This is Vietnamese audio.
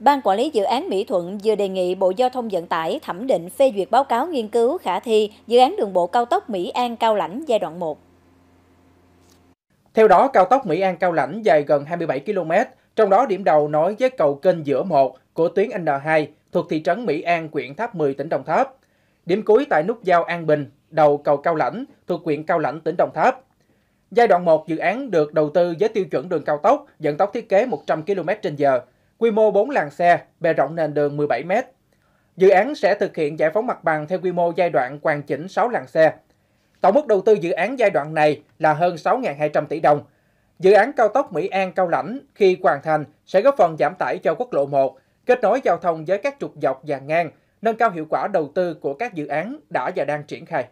Ban quản lý dự án Mỹ Thuận vừa đề nghị Bộ Giao thông Vận tải thẩm định phê duyệt báo cáo nghiên cứu khả thi dự án đường bộ cao tốc Mỹ An Cao Lãnh giai đoạn 1. Theo đó, cao tốc Mỹ An Cao Lãnh dài gần 27 km, trong đó điểm đầu nối với cầu kênh giữa 1 của tuyến N2 thuộc thị trấn Mỹ An, huyện Tháp 10, tỉnh Đồng Tháp. Điểm cuối tại nút giao An Bình, đầu cầu Cao Lãnh thuộc huyện Cao Lãnh, tỉnh Đồng Tháp. Giai đoạn 1 dự án được đầu tư với tiêu chuẩn đường cao tốc, vận tốc thiết kế 100 km trên giờ quy mô 4 làng xe, bề rộng nền đường 17 m. Dự án sẽ thực hiện giải phóng mặt bằng theo quy mô giai đoạn hoàn chỉnh 6 làng xe. Tổng mức đầu tư dự án giai đoạn này là hơn 6.200 tỷ đồng. Dự án cao tốc Mỹ An Cao Lãnh khi hoàn thành sẽ góp phần giảm tải cho quốc lộ 1, kết nối giao thông với các trục dọc và ngang, nâng cao hiệu quả đầu tư của các dự án đã và đang triển khai.